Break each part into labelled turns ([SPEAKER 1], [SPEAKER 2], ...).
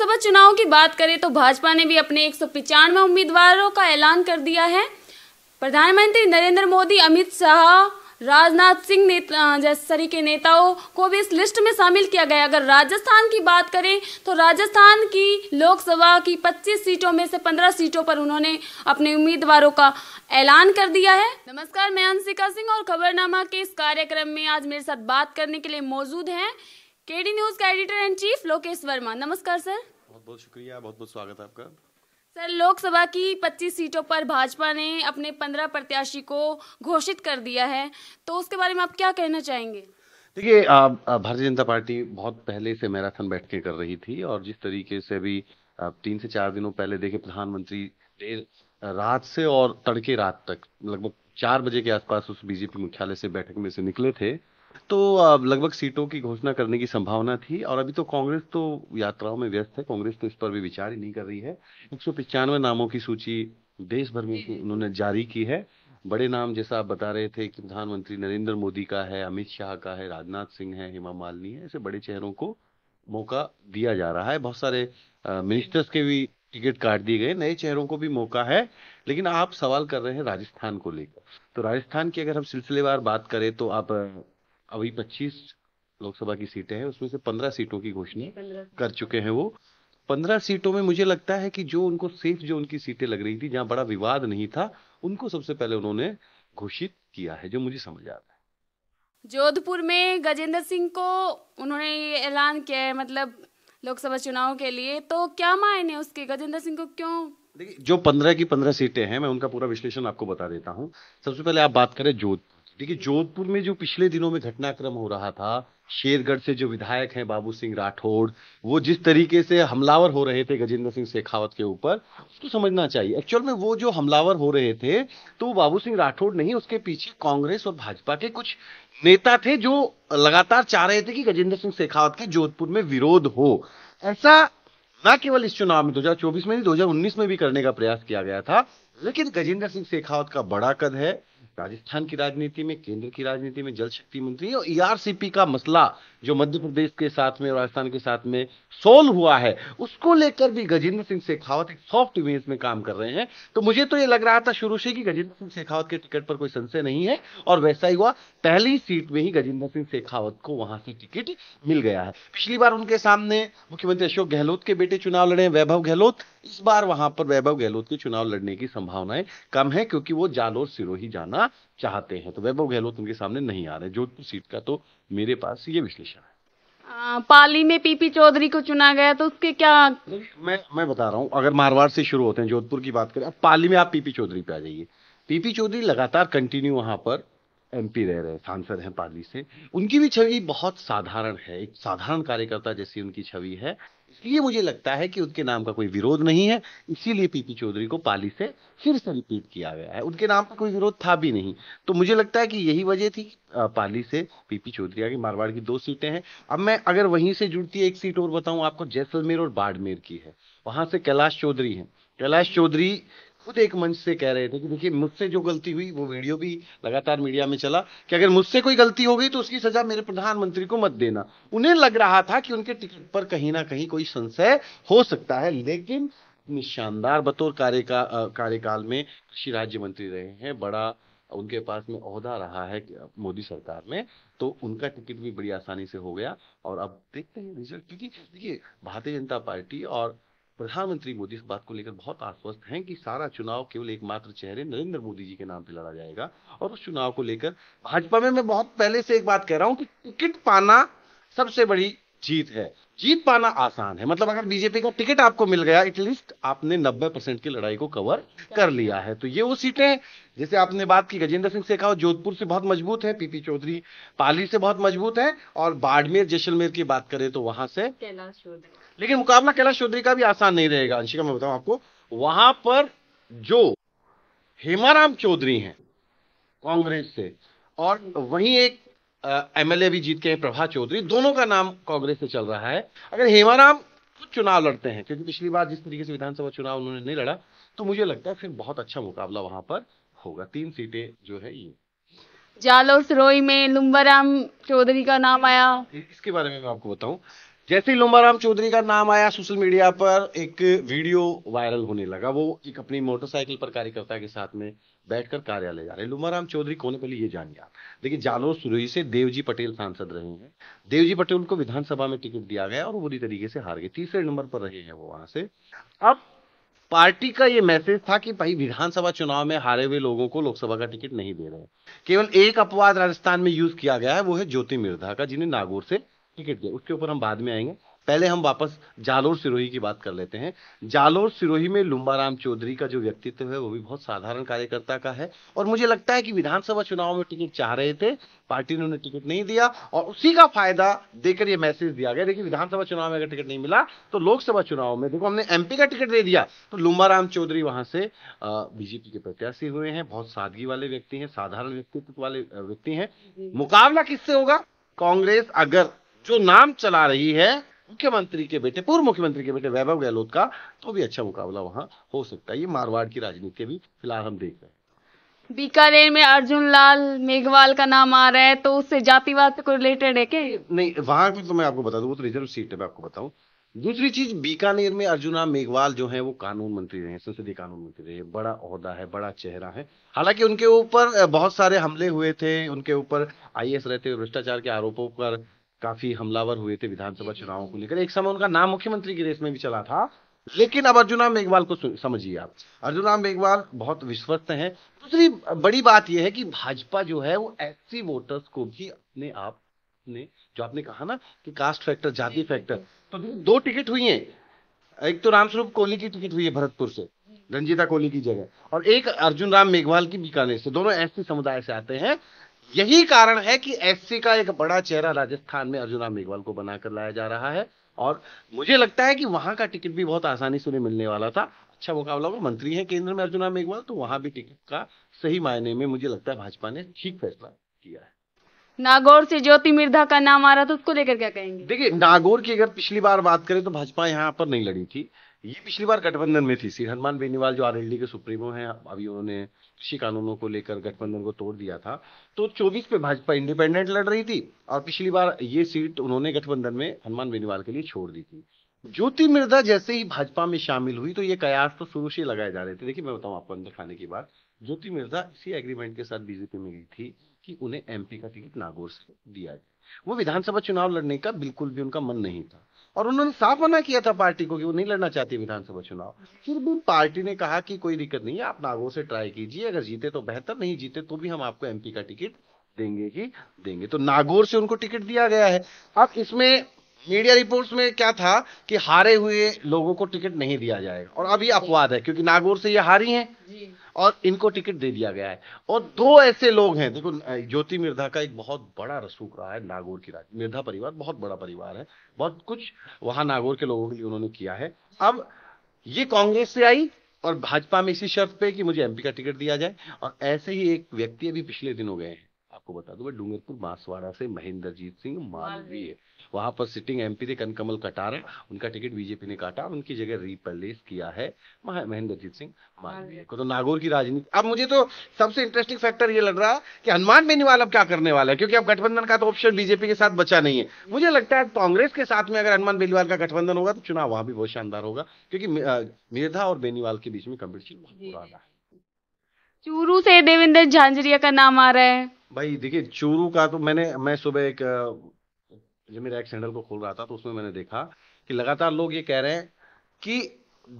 [SPEAKER 1] लोकसभा चुनाव की बात करें तो भाजपा ने भी अपने एक उम्मीदवारों का ऐलान कर दिया है प्रधानमंत्री नरेंद्र मोदी अमित शाह राजनाथ सिंह जैसे के नेताओं को भी इस लिस्ट में शामिल किया गया अगर राजस्थान की बात करें तो राजस्थान की लोकसभा की 25 सीटों में से 15 सीटों पर उन्होंने अपने उम्मीदवारों का ऐलान कर दिया है नमस्कार मैं अंशिका सिंह और खबरनामा के इस कार्यक्रम में आज मेरे साथ बात करने के लिए मौजूद हैं केडी न्यूज का editor and chief Lokesh Verma नमस्कार सर
[SPEAKER 2] बहुत बहुत शुक्रिया बहुत बहुत स्वागत है आपका
[SPEAKER 1] सर लोकसभा की 25 सीटों पर भाजपा ने अपने 15 प्रत्याशी को घोषित कर दिया है तो उसके बारे में आप क्या कहना चाहेंगे
[SPEAKER 2] देखिए भारतीय जनता पार्टी बहुत पहले से मैराथन बैठकें कर रही थी और जिस तरीके से अभी तीन से चार दिनों पहले देखे प्रधानमंत्री देर रात से और तड़के रात तक लगभग चार बजे के आसपास उस बीजेपी मुख्यालय से बैठक में से निकले थे तो लगभग सीटों की घोषणा करने की संभावना थी और अभी तो कांग्रेस तो यात्राओं में व्यस्त है कांग्रेस तो इस पर भी विचार ही नहीं कर रही है एक नामों की सूची देश भर में उन्होंने जारी की है बड़े नाम जैसा आप बता रहे थे कि प्रधानमंत्री नरेंद्र मोदी का है अमित शाह का है राजनाथ सिंह है हेमा मालिनी है ऐसे बड़े चेहरों को मौका दिया जा रहा है बहुत सारे मिनिस्टर्स के भी टिकट काट दिए गए नए चेहरों को भी मौका है लेकिन आप सवाल कर रहे हैं राजस्थान को लेकर तो राजस्थान की अगर हम सिलसिलेवार बात करें तो आप अभी 25 लोकसभा की सीटें हैं उसमें से 15 सीटों की घोषणा कर चुके हैं वो 15 सीटों में मुझे लगता है कि जो उनको सेफ जो उनकी सीटें लग रही थी जहां बड़ा विवाद नहीं था उनको सबसे पहले उन्होंने घोषित किया है जो मुझे समझ आ रहा है
[SPEAKER 1] जोधपुर में गजेंद्र सिंह को उन्होंने ये ऐलान किया है मतलब लोकसभा चुनाव के लिए तो क्या मायने उसके गजेंद्र सिंह को क्यों
[SPEAKER 2] देखिए जो पंद्रह की पंद्रह सीटें हैं मैं उनका पूरा विश्लेषण आपको बता देता हूँ सबसे पहले आप बात करें जोधपुर देखिए जोधपुर में जो पिछले दिनों में घटनाक्रम हो रहा था शेरगढ़ से जो विधायक हैं बाबू सिंह राठौड़ वो जिस तरीके से हमलावर हो रहे थे गजेंद्र सिंह शेखावत के ऊपर उसको समझना चाहिए एक्चुअल में वो जो हमलावर हो रहे थे तो बाबू सिंह राठौड़ नहीं उसके पीछे कांग्रेस और भाजपा के कुछ नेता थे जो लगातार चाह रहे थे कि गजेंद्र सिंह शेखावत के जोधपुर में विरोध हो ऐसा न केवल इस चुनाव में 2024 में नहीं 2019 में भी करने का प्रयास किया गया था लेकिन गजेंद्र सिंह शेखावत का बड़ा कद है राजस्थान की राजनीति में केंद्र की राजनीति में जल शक्ति मंत्री और ईआरसीपी e का मसला जो मध्य प्रदेश के साथ में राजस्थान के साथ में सोल्व हुआ है उसको लेकर भी गजेंद्र सिंह शेखावत एक सॉफ्ट इमेज में काम कर रहे हैं तो मुझे तो ये लग रहा था शुरू से कि गजेंद्र सिंह शेखावत के टिकट पर कोई संशय नहीं है और वैसा ही हुआ पहली सीट में ही गजेंद्र सिंह शेखावत को वहां से टिकट मिल गया है पिछली बार उनके सामने मुख्यमंत्री अशोक गहलोत के बेटे चुनाव लड़े वैभव गहलोत इस बार वहां पर वैभव गहलोत के चुनाव लड़ने की संभावनाएं कम है क्योंकि वो जालोर सिरोही जाना चाहते हैं तो वैभव गहलोत उनके सामने नहीं आ रहे जोधपुर सीट का तो मेरे पास ये विश्लेषण है
[SPEAKER 1] आ, पाली में पीपी चौधरी को चुना गया तो उसके क्या
[SPEAKER 2] मैं मैं बता रहा हूँ अगर मारवाड़ से शुरू होते हैं जोधपुर की बात करें अब पाली में आप पीपी चौधरी पे आ जाइए पीपी चौधरी लगातार कंटिन्यू वहाँ पर एमपी रह रहे सांसद हैं पाली से उनकी भी छवि बहुत साधारण है एक साधारण कार्यकर्ता जैसी उनकी छवि है इसलिए मुझे लगता है कि उनके नाम का कोई विरोध नहीं है इसीलिए पीपी चौधरी को पाली से फिर से रिपीट किया गया है उनके नाम का कोई विरोध था भी नहीं तो मुझे लगता है कि यही वजह थी पाली से पीपी चौधरी आगे मारवाड़ की दो सीटें हैं अब मैं अगर वहीं से जुड़ती एक सीट और बताऊं आपको जैसलमेर और बाड़मेर की है वहां से कैलाश चौधरी है कैलाश चौधरी खुद एक मंच से कह रहे थे कि देखिए मुझसे जो गलती हुई वो वीडियो भी लगातार मीडिया में चला कि अगर मुझसे कोई गलती हो गई तो उसकी सजा मेरे प्रधानमंत्री को मत देना उन्हें लग रहा था कि उनके टिकट पर कहीं ना कहीं कोई संशय हो सकता है लेकिन शानदार बतौर कार्यकाल कार्यकाल में कृषि राज्य मंत्री रहे हैं बड़ा उनके पास में अहदा रहा है मोदी सरकार में तो उनका टिकट भी बड़ी आसानी से हो गया और अब देखते हैं रिजल्ट क्योंकि देखिए भारतीय जनता पार्टी और प्रधानमंत्री मोदी इस बात को लेकर बहुत आश्वस्त हैं कि सारा चुनाव केवल एकमात्र चेहरे नरेंद्र मोदी जी के नाम पे लड़ा जाएगा और उस चुनाव को लेकर भाजपा में मैं बहुत पहले से एक बात कह रहा हूं कि टिकट पाना सबसे बड़ी जीत है जीत पाना आसान है मतलब अगर बीजेपी का टिकट आपको मिल गया एटलीस्ट आपने 90 परसेंट की लड़ाई को कवर कर लिया है तो ये वो सीटें जैसे आपने बात की गजेंद्र सिंह से कहा जोधपुर से बहुत मजबूत है पीपी चौधरी पाली से बहुत मजबूत है और बाड़मेर जैसलमेर की बात करें तो वहां से
[SPEAKER 1] कैलाश चौधरी
[SPEAKER 2] लेकिन मुकाबला कैलाश चौधरी का भी आसान नहीं रहेगा अंशिका मैं बताऊं आपको वहां पर जो हेमाराम चौधरी हैं कांग्रेस से और वही एक एमएलए भी जीत के हैं प्रभा चौधरी दोनों का नाम कांग्रेस से चल रहा है अगर हेमाराम खुद चुनाव लड़ते हैं क्योंकि पिछली बार जिस तरीके से विधानसभा चुनाव उन्होंने नहीं लड़ा तो मुझे लगता है फिर बहुत अच्छा मुकाबला वहां पर होगा तीन सीटें जो है ये
[SPEAKER 1] जालोर सरोई में लुम्बाराम चौधरी का नाम आया
[SPEAKER 2] इसके बारे में मैं आपको बताऊं जैसे ही लुम्बाराम चौधरी का नाम आया सोशल मीडिया पर एक वीडियो वायरल होने लगा वो एक अपनी मोटरसाइकिल पर कार्यकर्ता के साथ में बैठकर कार्यालय जा रहे हैं लुमाराम चौधरी कौन पहले ये जान गया लेकिन जालोर सुरही से देवजी पटेल सांसद रहे हैं देवजी पटेल उनको विधानसभा में टिकट दिया गया और बुरी तरीके से हार गए तीसरे नंबर पर रहे हैं वो वहां से अब पार्टी का ये मैसेज था कि भाई विधानसभा चुनाव में हारे हुए लोगों को लोकसभा का टिकट नहीं दे रहे केवल एक अपवाद राजस्थान में यूज किया गया है वो है ज्योति मिर्धा का जिन्हें नागौर से टिकट दिया उसके ऊपर हम बाद में आएंगे पहले हम वापस जालोर सिरोही की बात कर लेते हैं जालोर सिरोही में लुम्बाराम चौधरी का जो व्यक्तित्व है वो भी बहुत साधारण कार्यकर्ता का है और मुझे लगता है कि विधानसभा चुनाव में टिकट चाह रहे थे पार्टी ने उन्हें टिकट नहीं दिया और उसी का फायदा देकर ये मैसेज दिया गया देखिए विधानसभा चुनाव में अगर टिकट नहीं मिला तो लोकसभा चुनाव में देखो हमने एमपी का टिकट दे दिया तो लुम्बाराम चौधरी वहां से बीजेपी के प्रत्याशी हुए हैं बहुत सादगी वाले व्यक्ति हैं साधारण व्यक्तित्व वाले व्यक्ति हैं मुकाबला किससे होगा कांग्रेस अगर जो नाम चला रही है मुख्यमंत्री के बेटे पूर्व मुख्यमंत्री के बेटे वैभव गहलोत का तो भी अच्छा मुकाबला वहाँ हो सकता है ये मारवाड़ की राजनीति भी फिलहाल हम देख रहे
[SPEAKER 1] हैं बीकानेर में अर्जुन लाल मेघवाल का नाम आ रहा है तो उससे जातिवाद से रिलेटेड है क्या
[SPEAKER 2] नहीं वहां पे तो मैं आपको बता दू वो तो रिजर्व सीट है मैं आपको बताऊं दूसरी चीज बीकानेर में अर्जुन राम मेघवाल जो है वो कानून मंत्री रहे संसदीय कानून मंत्री रहे बड़ा अहदा है बड़ा चेहरा है हालांकि उनके ऊपर बहुत सारे हमले हुए थे उनके ऊपर आई रहते हुए भ्रष्टाचार के आरोपों पर काफी हमलावर हुए थे विधानसभा चुनावों को लेकर एक समय उनका नाम मुख्यमंत्री की रेस में भी चला था लेकिन अब अर्जुन राम मेघवाल को समझिए आप अर्जुन राम मेघवाल बहुत विश्वस्त हैं दूसरी बड़ी बात यह है कि भाजपा जो है वो एससी वोटर्स को भी अपने आप ने जो आपने कहा ना कि कास्ट फैक्टर जाति फैक्टर तो दो टिकट हुई है एक तो रामस्वरूप कोहली की टिकट हुई है भरतपुर से रंजीता कोहली की जगह और एक अर्जुन राम मेघवाल की बीकानेर से दोनों ऐसे समुदाय से आते हैं यही कारण है कि एससी का एक बड़ा चेहरा राजस्थान में अर्जुना मेघवाल को बनाकर लाया जा रहा है और मुझे लगता है कि वहां का टिकट भी बहुत आसानी से उन्हें मिलने वाला था अच्छा मुकाबला वो मंत्री है केंद्र में अर्जुना मेघवाल तो वहां भी टिकट का सही मायने में मुझे लगता है भाजपा ने ठीक फैसला किया है
[SPEAKER 1] नागौर से ज्योति मिर्धा का नाम आ रहा था तो उसको लेकर क्या कहेंगे
[SPEAKER 2] देखिए नागौर की अगर पिछली बार बात करें तो भाजपा यहाँ पर नहीं लड़ी थी ये पिछली बार गठबंधन में थी श्री हनुमान बेनीवाल जो आरएलडी के सुप्रीमो हैं अभी उन्होंने कृषि कानूनों को लेकर गठबंधन को तोड़ दिया था तो 24 पे भाजपा इंडिपेंडेंट लड़ रही थी और पिछली बार ये सीट उन्होंने गठबंधन में हनुमान बेनीवाल के लिए छोड़ दी थी ज्योति मिर्धा जैसे ही भाजपा में शामिल हुई तो ये कयास तो शुरू से लगाए जा रहे थे देखिए मैं बताऊं आपको अंदर खाने की बात ज्योति मिर्धा इसी एग्रीमेंट के साथ बीजेपी में गई थी कि उन्हें एमपी का टिकट नागौर से दिया जाए वो विधानसभा चुनाव लड़ने का बिल्कुल भी उनका मन नहीं था और उन्होंने साफ मना किया था पार्टी को कि वो नहीं लड़ना चाहती विधानसभा चुनाव फिर भी पार्टी ने कहा कि कोई दिक्कत नहीं है आप नागो से ट्राई कीजिए अगर जीते तो बेहतर नहीं जीते तो भी हम आपको एमपी का टिकट देंगे ही देंगे तो नागौर से उनको टिकट दिया गया है अब इसमें मीडिया रिपोर्ट्स में क्या था कि हारे हुए लोगों को टिकट नहीं दिया जाएगा और अब ये अपवाद है क्योंकि नागौर से ये हारी हैं और इनको टिकट दे दिया गया है और दो ऐसे लोग हैं देखो ज्योति मिर्धा का एक बहुत बड़ा रसूख रहा है नागौर की राज मिर्धा परिवार बहुत बड़ा परिवार है बहुत कुछ वहां नागौर के लोगों के लिए उन्होंने किया है अब ये कांग्रेस से आई और भाजपा में इसी शर्त पे कि मुझे एमपी का टिकट दिया जाए और ऐसे ही एक व्यक्ति अभी पिछले दिन हो गए हैं आपको बता दूं मैं डूंगरपुर मासवाड़ा से महेंद्रजीत सिंह मालवीय वहां पर सिटिंग एमपी थे कनकमल कटारा उनका टिकट बीजेपी ने काटा उनकी जगह रिप्लेस किया है महेंद्रजीत सिंह मालवीय को तो नागौर की राजनीति अब मुझे तो सबसे इंटरेस्टिंग फैक्टर ये लग रहा है कि हनुमान बेनीवाल अब क्या करने वाला है क्योंकि अब गठबंधन का तो ऑप्शन बीजेपी के साथ बचा नहीं है मुझे लगता है कांग्रेस के साथ में अगर हनुमान बेनीवाल का गठबंधन होगा तो चुनाव वहां भी बहुत शानदार होगा क्योंकि मेधा और बेनीवाल के बीच में कम्पिटिशन बहुत पुराना है
[SPEAKER 1] चूरू से देवेंद्र झांझरिया का नाम आ रहा है
[SPEAKER 2] भाई देखिए चूरू का तो मैंने मैं सुबह एक जब मेरा एक सैंडल को खोल रहा था तो उसमें मैंने देखा कि लगातार लोग ये कह रहे हैं कि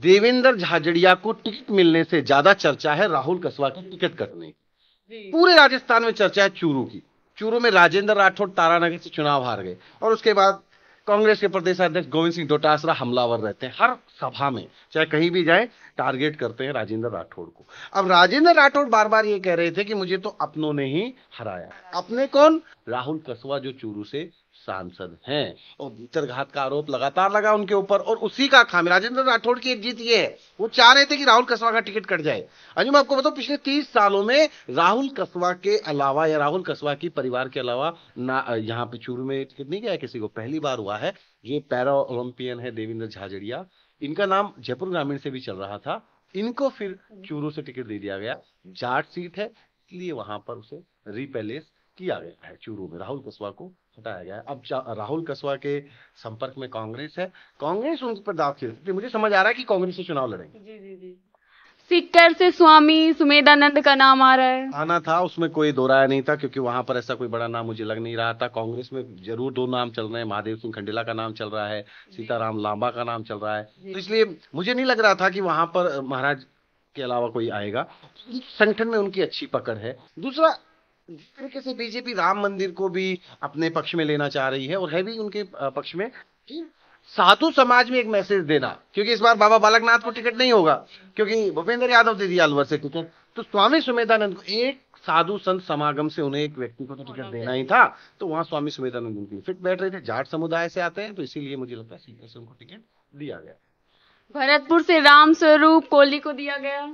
[SPEAKER 2] देवेंद्र झाजड़िया को टिकट मिलने से ज्यादा चर्चा है राहुल कसवा की टिकट कटने की पूरे राजस्थान में चर्चा है चूरू की चूरू में राजेंद्र राठौड़ तारानगर से चुनाव हार गए और उसके बाद कांग्रेस के प्रदेश अध्यक्ष गोविंद सिंह डोटासरा हमलावर रहते हैं हर सभा में चाहे कहीं भी जाए टारगेट करते हैं राजेंद्र राठौड़ को अब राजेंद्र राठौड़ बार बार ये कह रहे थे कि मुझे तो अपनों ने ही हराया अपने कौन राहुल कसवा जो चूरू से सांसद हैं और भीतरघात का आरोप लगातार लगा उनके ऊपर और उसी का खामी राजेंद्र राठौड़ की एक जीत ये है वो चाह रहे थे कि राहुल कसवा का टिकट कट जाए अंजुम आपको बताओ पिछले तीस सालों में राहुल कसवा के अलावा या राहुल कसवा की परिवार के अलावा ना यहाँ पे चूरू में टिकट नहीं गया किसी को पहली बार हुआ है ये पैरा ओलंपियन है देवेंद्र झाझड़िया इनका नाम जयपुर ग्रामीण से भी चल रहा था इनको फिर चूरू से टिकट दे दिया गया जाट सीट है इसलिए वहां पर उसे रिपैलेस किया गया है चूरू में राहुल कुशवाहा को हटाया गया अब राहुल कसवा के संपर्क में कांग्रेस है कांग्रेस उन पर दाव खेल सकती मुझे समझ आ रहा है कि कांग्रेस से चुनाव लड़ेंगे जी जी जी
[SPEAKER 1] सिक्कर से स्वामी सुमेधानंद का नाम आ रहा है
[SPEAKER 2] आना था उसमें कोई दोराया नहीं था क्योंकि वहां पर ऐसा कोई बड़ा नाम मुझे लग नहीं रहा था कांग्रेस में जरूर दो नाम चल रहे हैं महादेव सिंह खंडेला का नाम चल रहा है सीताराम लांबा का नाम चल रहा है तो इसलिए मुझे नहीं लग रहा था कि वहां पर महाराज के अलावा कोई आएगा संगठन में उनकी अच्छी पकड़ है दूसरा तरीके से बीजेपी राम मंदिर को भी अपने पक्ष में लेना चाह रही है और है भी उनके पक्ष में कि साधु समाज में एक मैसेज देना क्योंकि इस बार बाबा बालकनाथ को टिकट नहीं होगा क्योंकि भूपेंद्र यादव दे दिया अलवर से टिकट तो स्वामी सुमेधानंद को एक साधु संत समागम से उन्हें एक व्यक्ति को तो टिकट देना ही था तो वहां स्वामी सुमेधानंद उनकी फिट बैठ रहे थे जाट समुदाय से आते हैं तो इसीलिए मुझे लगता है सीधे से उनको टिकट दिया गया
[SPEAKER 1] भरतपुर से राम स्वरूप कोहली को दिया गया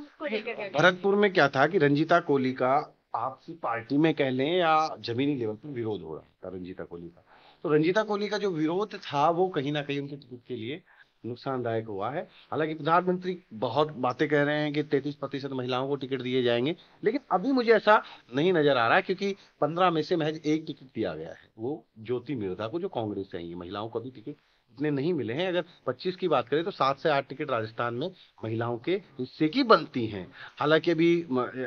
[SPEAKER 2] भरतपुर में क्या था कि रंजीता कोहली का आपकी पार्टी में कह लें या जमीनी लेवल पर विरोध हो रहा था रंजीता कोहली का तो रंजीता कोहली का जो विरोध था वो कहीं ना कहीं उनके टिकट के लिए नुकसानदायक हुआ है हालांकि प्रधानमंत्री बहुत बातें कह रहे हैं कि तैतीस प्रतिशत महिलाओं को टिकट दिए जाएंगे लेकिन अभी मुझे ऐसा नहीं नजर आ रहा है क्योंकि पंद्रह में से महज एक टिकट दिया गया है वो ज्योति मिर्धा को जो कांग्रेस है महिलाओं को भी टिकट इतने नहीं मिले हैं अगर 25 की बात करें तो सात से आठ टिकट राजस्थान में महिलाओं के हिस्से की बनती हैं हालांकि अभी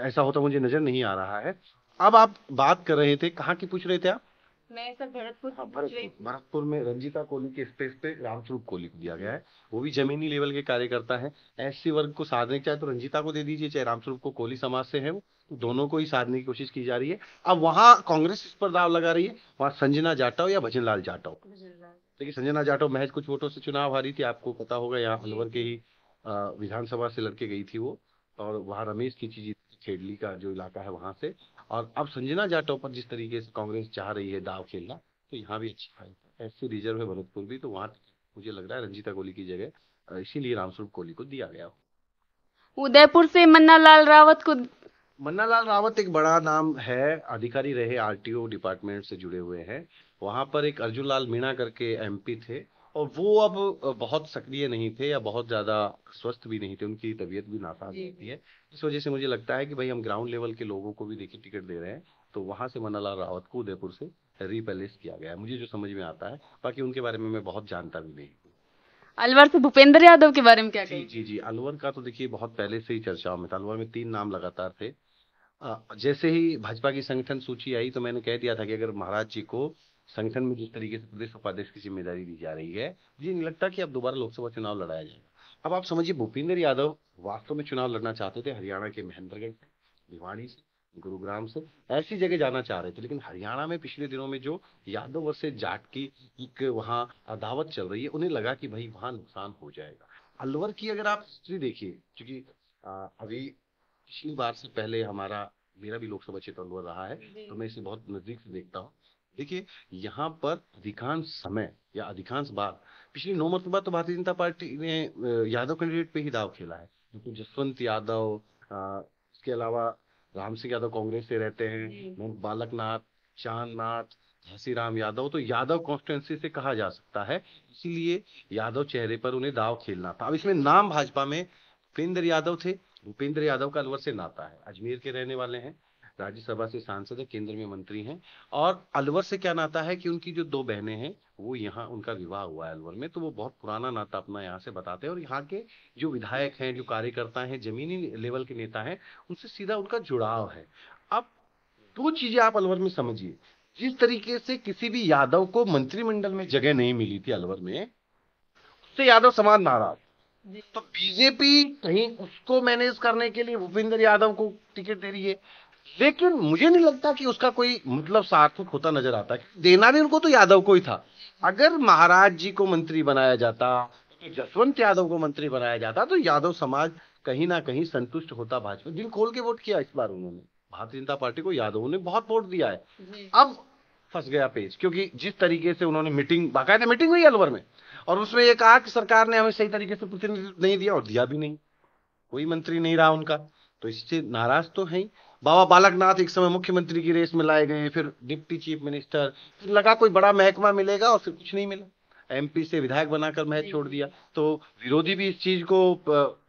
[SPEAKER 2] ऐसा होता मुझे नजर नहीं आ रहा है अब आप बात कर रहे थे कहाँ की पूछ रहे थे आप
[SPEAKER 1] मैं सर भरतपुर हाँ, भरतपुर
[SPEAKER 2] भरतपुर में रंजिता कोहली के स्पेस पे रामस्वरूप कोहली को दिया गया है वो भी जमीनी लेवल के कार्यकर्ता है ऐसे वर्ग को साधने चाहे तो रंजिता को दे दीजिए चाहे रामस्वरूप को कोहली समाज से है वो तो दोनों को ही साधने की कोशिश की जा रही है अब वहाँ कांग्रेस इस पर दाव लगा रही है वहाँ संजना जाटव या भजन लाल जाटाओ लेकिन संजना जाटव महज कुछ वोटों से चुनाव हारी थी आपको पता होगा यहाँ अलवर के ही विधानसभा से लड़के गई थी वो और वहाँ रमेश की चीज खेडली का जो इलाका है वहाँ से और अब संजना जाटव पर जिस तरीके से कांग्रेस चाह रही है दाव खेलना तो यहाँ भी अच्छी फाइट है ऐसी रिजर्व है भरतपुर भी तो वहाँ मुझे लग रहा है रंजीता कोहली की जगह इसीलिए रामस्वरूप कोहली को दिया गया
[SPEAKER 1] उदयपुर से मन्ना लाल रावत को
[SPEAKER 2] मन्ना लाल रावत एक बड़ा नाम है अधिकारी रहे आरटीओ डिपार्टमेंट से जुड़े हुए हैं वहाँ पर एक अर्जुन लाल मीणा करके एम थे और वो अब बहुत सक्रिय नहीं थे या बहुत ज्यादा स्वस्थ भी नहीं थे उनकी तबीयत भी नासाज रहती है इस वजह से मुझे लगता है कि भाई हम ग्राउंड लेवल के लोगों को भी देखिए टिकट दे रहे हैं तो वहां से मनालाल रावत को उदयपुर से रिपैलेस किया गया है मुझे जो समझ में आता है बाकी उनके बारे में मैं बहुत जानता भी नहीं
[SPEAKER 1] अलवर से भूपेंद्र यादव के बारे में क्या जी
[SPEAKER 2] जी जी अलवर का तो देखिए बहुत पहले से ही चर्चाओं में था अलवर में तीन नाम लगातार थे जैसे ही भाजपा की संगठन सूची आई तो मैंने कह दिया था कि अगर महाराज जी को संगठन में जिस तरीके से प्रदेश उपाध्यक्ष की जिम्मेदारी दी जा रही है मुझे नहीं लगता कि अब दोबारा लोकसभा चुनाव लड़ाया जाएगा अब आप समझिए भूपेंद्र यादव वास्तव में चुनाव लड़ना चाहते थे हरियाणा के महेंद्रगढ़ से भिवाणी से गुरुग्राम से ऐसी जगह जाना चाह रहे थे लेकिन हरियाणा में पिछले दिनों में जो यादव से जाट की एक वहाँ अदावत चल रही है उन्हें लगा कि भाई वहाँ नुकसान हो जाएगा अलवर की अगर आप हिस्ट्री देखिए क्योंकि अभी पिछली बार से पहले हमारा मेरा भी लोकसभा क्षेत्र अलवर रहा है तो मैं इसे बहुत नजदीक से देखता हूँ देखिए यहाँ पर अधिकांश समय या अधिकांश बार पिछले नौ मरतबा तो भारतीय जनता पार्टी ने यादव कैंडिडेट पे ही दाव खेला है तो जसवंत यादव इसके अलावा राम सिंह यादव कांग्रेस से रहते हैं बालकनाथ चांद नाथ राम यादव तो यादव कॉन्स्टिट्युएंसी से कहा जा सकता है इसीलिए यादव चेहरे पर उन्हें दाव खेलना था अब इसमें नाम भाजपा में उपेंद्र यादव थे भूपेंद्र यादव का अलवर से नाता है अजमेर के रहने वाले हैं राज्यसभा से सांसद है केंद्र में मंत्री हैं और अलवर से क्या नाता है कि उनकी जो दो बहनें हैं वो यहाँ उनका विवाह हुआ है अलवर में तो वो बहुत पुराना नाता अपना यहाँ से बताते हैं और यहाँ के जो विधायक हैं जो कार्यकर्ता हैं जमीनी लेवल के नेता हैं उनसे सीधा उनका जुड़ाव है अब दो चीजें आप अलवर में समझिए जिस तरीके से किसी भी यादव को मंत्रिमंडल में जगह नहीं मिली थी अलवर में उससे यादव समाज नाराज तो बीजेपी कहीं उसको मैनेज करने के लिए भूपेंद्र यादव को टिकट दे रही है लेकिन मुझे नहीं लगता कि उसका कोई मतलब सार्थक होता नजर आता है देना भी उनको तो यादव को ही था अगर महाराज जी को मंत्री बनाया जाता तो जसवंत यादव को मंत्री बनाया जाता तो यादव समाज कहीं ना कहीं संतुष्ट होता भाजपा दिल खोल के वोट किया इस बार उन्होंने भारतीय जनता पार्टी को यादव ने बहुत वोट दिया है अब फंस गया पेज क्योंकि जिस तरीके से उन्होंने मीटिंग बाकायदा मीटिंग हुई अलवर में और उसमें ये कहा कि सरकार ने हमें सही तरीके से प्रतिनिधित्व नहीं दिया और दिया भी नहीं कोई मंत्री नहीं रहा उनका तो इससे नाराज तो है बाबा बालकनाथ एक समय मुख्यमंत्री की रेस में लाए गए फिर डिप्टी चीफ मिनिस्टर फिर लगा कोई बड़ा महकमा मिलेगा और फिर कुछ नहीं मिला एमपी से विधायक बनाकर महज छोड़ दिया तो विरोधी भी इस चीज को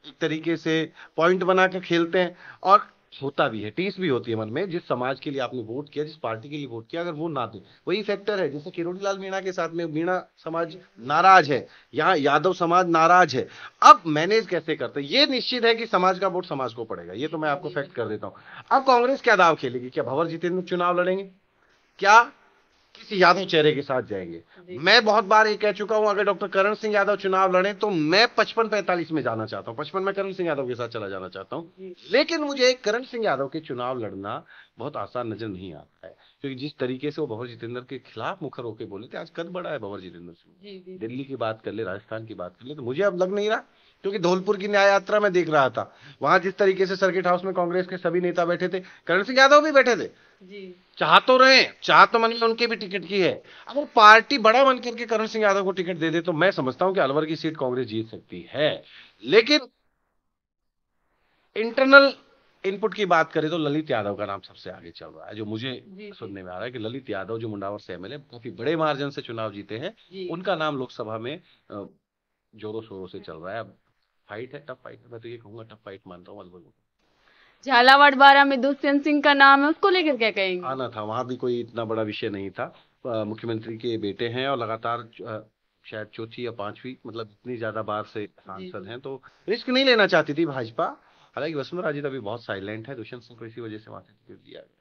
[SPEAKER 2] एक तरीके से पॉइंट बनाकर खेलते हैं और होता भी है टीस भी होती है मन में जिस समाज के लिए आपने वोट किया जिस पार्टी के लिए वोट किया अगर वो ना दे वही फैक्टर है जैसे किरोड़ी लाल मीणा के साथ में मीणा समाज नाराज है यहाँ यादव समाज नाराज है अब मैनेज कैसे करते ये निश्चित है कि समाज का वोट समाज को पड़ेगा ये तो मैं आपको फैक्ट कर देता हूँ अब कांग्रेस क्या दाव खेलेगी क्या भंवर जितेंद्र चुनाव लड़ेंगे क्या किसी यादव चेहरे के साथ जाएंगे मैं बहुत बार ये कह चुका हूं अगर डॉक्टर करण सिंह यादव चुनाव लड़े तो मैं पचपन पैंतालीस में जाना चाहता हूं पचपन में करण सिंह यादव के साथ चला जाना चाहता हूं लेकिन मुझे करण सिंह यादव के चुनाव लड़ना बहुत आसान नजर नहीं आता है क्योंकि जिस तरीके से वो भवर जितेंद्र के खिलाफ मुखर होकर बोले थे आज कद बड़ा है भवर जितेंद्र
[SPEAKER 1] सिंह दिल्ली
[SPEAKER 2] की बात कर ले राजस्थान की बात कर ले तो मुझे अब लग नहीं रहा क्योंकि धौलपुर की न्याय यात्रा में देख रहा था वहां जिस तरीके से सर्किट हाउस में कांग्रेस के सभी नेता बैठे थे करण सिंह यादव भी बैठे थे चाह तो रहे चाह तो मन में उनके भी टिकट की है अगर पार्टी बड़ा मन करके करण सिंह यादव को टिकट दे दे तो मैं समझता हूं कि अलवर की सीट कांग्रेस जीत सकती है लेकिन इंटरनल इनपुट की बात करें तो ललित यादव का नाम सबसे आगे चल रहा है जो मुझे सुनने में आ रहा है कि ललित यादव जो मुंडावर से एमएलए काफी बड़े मार्जिन से चुनाव जीते हैं उनका नाम लोकसभा में जोरों शोरों से चल रहा है फाइट है टफ फाइट मैं तो ये कहूंगा टफ फाइट मानता हूँ अलवर को
[SPEAKER 1] झालावाड़ बारा में दुष्यंत सिंह का नाम है उसको लेकर क्या कहेंगे
[SPEAKER 2] आना हाँ, था वहाँ भी कोई इतना बड़ा विषय नहीं था मुख्यमंत्री के बेटे हैं और लगातार शायद चौथी या पांचवी मतलब इतनी ज्यादा बार से सांसद हैं तो रिस्क नहीं लेना चाहती थी भाजपा हालांकि वसुंधरा जी तो अभी बहुत साइलेंट है दुष्यंत सिंह को इसी वजह से वहां से टिकट दिया गया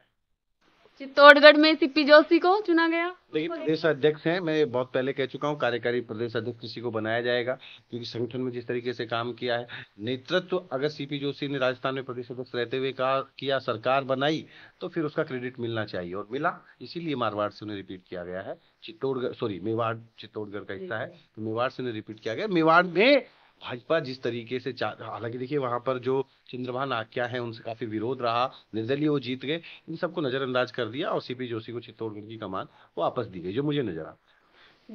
[SPEAKER 1] चित्तौड़गढ़ में सीपी जोशी को चुना गया देखिए प्रदेश
[SPEAKER 2] अध्यक्ष हैं मैं बहुत पहले कह चुका हूँ कार्यकारी प्रदेश अध्यक्ष किसी को बनाया जाएगा क्योंकि संगठन में जिस तरीके से काम किया है नेतृत्व तो अगर सीपी जोशी ने राजस्थान में प्रदेश अध्यक्ष रहते हुए कहा किया सरकार बनाई तो फिर उसका क्रेडिट मिलना चाहिए और मिला इसीलिए मारवाड़ से उन्हें रिपीट किया गया है चित्तौड़गढ़ सॉरी मेवाड़ चित्तौड़गढ़ का हिस्सा है तो मेवाड़ से उन्हें रिपीट किया गया मेवाड़ में भाजपा जिस तरीके से हालांकि देखिए वहां पर जो चंद्रमा आक्या है उनसे काफी विरोध रहा निर्दलीय वो जीत गए इन सबको नजरअंदाज कर दिया और सीपी जोशी को चित्तौड़गढ़ की कमान वापस दी गई जो मुझे नजर आ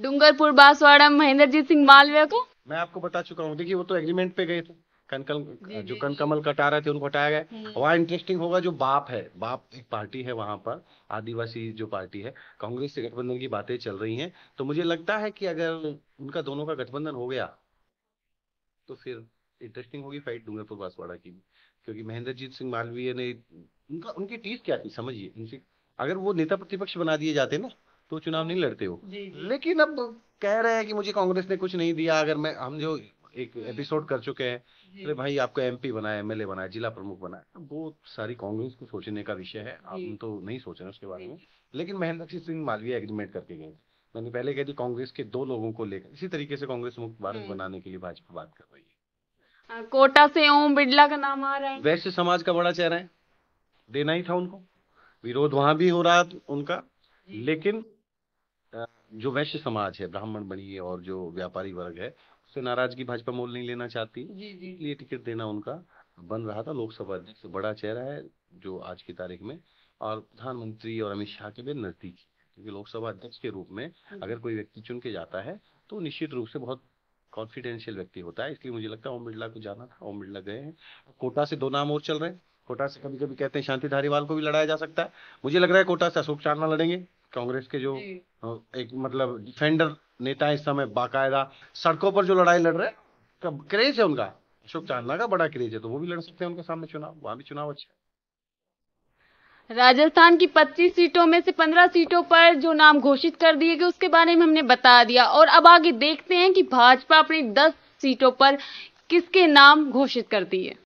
[SPEAKER 1] डूंगरपुर बांसवाड़ा महेंद्रजीत सिंह मालवीय को
[SPEAKER 2] मैं आपको बता चुका हूँ देखिए वो तो एग्रीमेंट पे गए थे कनकल जो कनकमल कटा रहे थे उनको हटाया गया हम्म। वहाँ इंटरेस्टिंग होगा जो बाप है बाप एक पार्टी है वहाँ पर आदिवासी जो पार्टी है कांग्रेस से गठबंधन की बातें चल रही हैं तो मुझे लगता है कि अगर उनका दोनों का गठबंधन हो गया तो फिर इंटरेस्टिंग होगी फाइट डूंगरपुर तो बांसवाड़ा की क्योंकि महेंद्रजीत सिंह मालवीय ने उनका उनकी टीस क्या थी समझिए उनसे अगर वो नेता प्रतिपक्ष बना दिए जाते ना तो चुनाव नहीं लड़ते हो लेकिन अब कह रहे हैं कि मुझे कांग्रेस ने कुछ नहीं दिया अगर मैं हम जो एक एपिसोड कर चुके हैं अरे भाई आपको एमपी बनाया एमएलए बनाया जिला प्रमुख बनाया वो सारी कांग्रेस को सोचने का विषय है आप तो नहीं सोच रहे उसके बारे में लेकिन महेंद्र सिंह मालवीय एग्रीमेंट करके गए मैंने पहले कह दी कांग्रेस के दो लोगों को लेकर इसी तरीके से कांग्रेस मुक्त भारत हम्म। बनाने के लिए भाजपा बात कर रही है
[SPEAKER 1] हाँ, कोटा से ओम बिड़ला का नाम आ रहा है
[SPEAKER 2] वैश्य समाज का बड़ा चेहरा है देना ही था उनको विरोध वहां भी हो रहा उनका लेकिन जो वैश्य समाज है ब्राह्मण बनिए और जो व्यापारी वर्ग है उससे नाराजगी भाजपा मोल नहीं लेना चाहती इसलिए टिकट देना उनका बन रहा था लोकसभा अध्यक्ष बड़ा चेहरा है जो आज की तारीख में और प्रधानमंत्री और अमित शाह के भी नजदीक क्योंकि लोकसभा अध्यक्ष के रूप में हाँ अगर कोई व्यक्ति चुन के जाता है तो निश्चित रूप से बहुत कॉन्फिडेंशियल व्यक्ति होता है इसलिए मुझे लगता है ओम बिरला को जाना था ओम बिड़ला गए हैं कोटा से दो नाम और चल रहे हैं कोटा से कभी कभी कहते हैं शांति धारीवाल को भी लड़ाया जा सकता है मुझे लग रहा है कोटा से अशोक चांदना लड़ेंगे कांग्रेस के जो एक मतलब डिफेंडर नेता है इस समय बाकायदा सड़कों पर जो लड़ाई लड़ रहे हैं क्रेज है उनका अशोक चांदना का बड़ा क्रेज है तो वो भी लड़ सकते हैं उनके सामने चुनाव वहां भी चुनाव अच्छा है
[SPEAKER 1] राजस्थान की 25 सीटों में से 15 सीटों पर जो नाम घोषित कर दिए गए उसके बारे में हमने बता दिया और अब आगे देखते हैं कि भाजपा अपनी 10 सीटों पर किसके नाम घोषित करती है